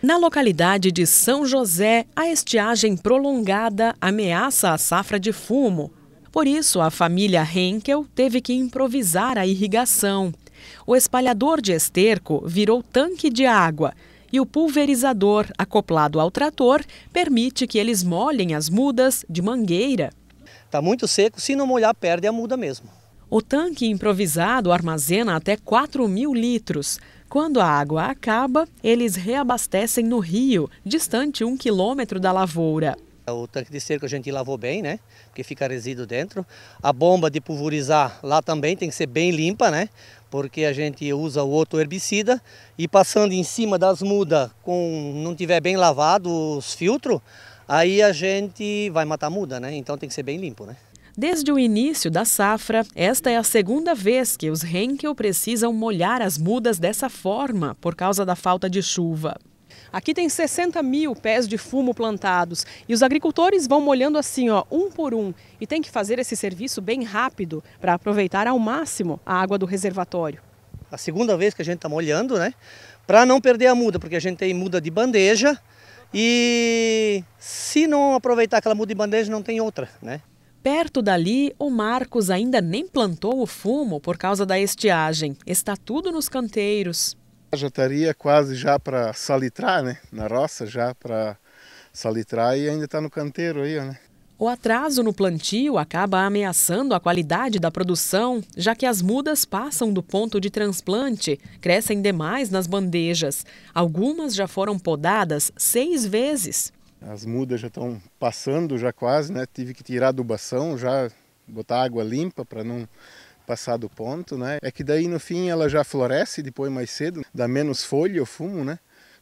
Na localidade de São José, a estiagem prolongada ameaça a safra de fumo. Por isso, a família Henkel teve que improvisar a irrigação. O espalhador de esterco virou tanque de água e o pulverizador, acoplado ao trator, permite que eles molhem as mudas de mangueira. Está muito seco, se não molhar, perde a muda mesmo. O tanque improvisado armazena até 4 mil litros. Quando a água acaba, eles reabastecem no rio, distante um quilômetro da lavoura. É o tanque de cerco a gente lavou bem, né? Porque fica resíduo dentro. A bomba de pulverizar lá também tem que ser bem limpa, né? Porque a gente usa o outro herbicida e passando em cima das mudas com não tiver bem lavado os filtros, aí a gente vai matar a muda, né? Então tem que ser bem limpo, né? Desde o início da safra, esta é a segunda vez que os Henkel precisam molhar as mudas dessa forma por causa da falta de chuva. Aqui tem 60 mil pés de fumo plantados e os agricultores vão molhando assim, ó, um por um. E tem que fazer esse serviço bem rápido para aproveitar ao máximo a água do reservatório. A segunda vez que a gente está molhando, né? Para não perder a muda, porque a gente tem muda de bandeja e se não aproveitar aquela muda de bandeja, não tem outra, né? Perto dali, o Marcos ainda nem plantou o fumo por causa da estiagem. Está tudo nos canteiros. Já estaria quase já para salitrar, né? Na roça já para salitrar e ainda está no canteiro aí, né? O atraso no plantio acaba ameaçando a qualidade da produção, já que as mudas passam do ponto de transplante, crescem demais nas bandejas. Algumas já foram podadas seis vezes. As mudas já estão passando já quase, né? Tive que tirar a adubação, já botar água limpa para não passar do ponto, né? É que daí no fim ela já floresce depois mais cedo, dá menos folha o fumo, né?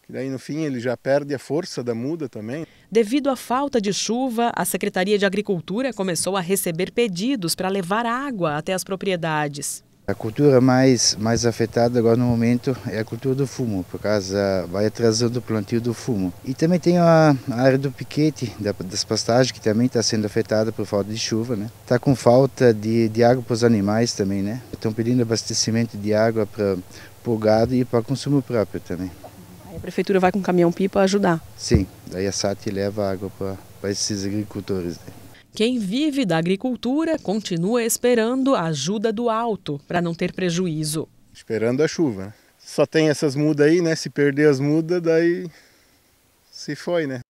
Que daí no fim ele já perde a força da muda também. Devido à falta de chuva, a Secretaria de Agricultura começou a receber pedidos para levar água até as propriedades. A cultura mais, mais afetada agora no momento é a cultura do fumo, por causa vai atrasando o plantio do fumo. E também tem a, a área do piquete, da, das pastagens, que também está sendo afetada por falta de chuva. Está né? Tá com falta de, de água para os animais também. né? Estão pedindo abastecimento de água para o gado e para consumo próprio também. Aí a prefeitura vai com caminhão-pipa ajudar? Sim, daí a SAT leva água para esses agricultores. Né? Quem vive da agricultura continua esperando a ajuda do alto para não ter prejuízo. Esperando a chuva. Né? Só tem essas mudas aí, né? Se perder as mudas, daí se foi, né?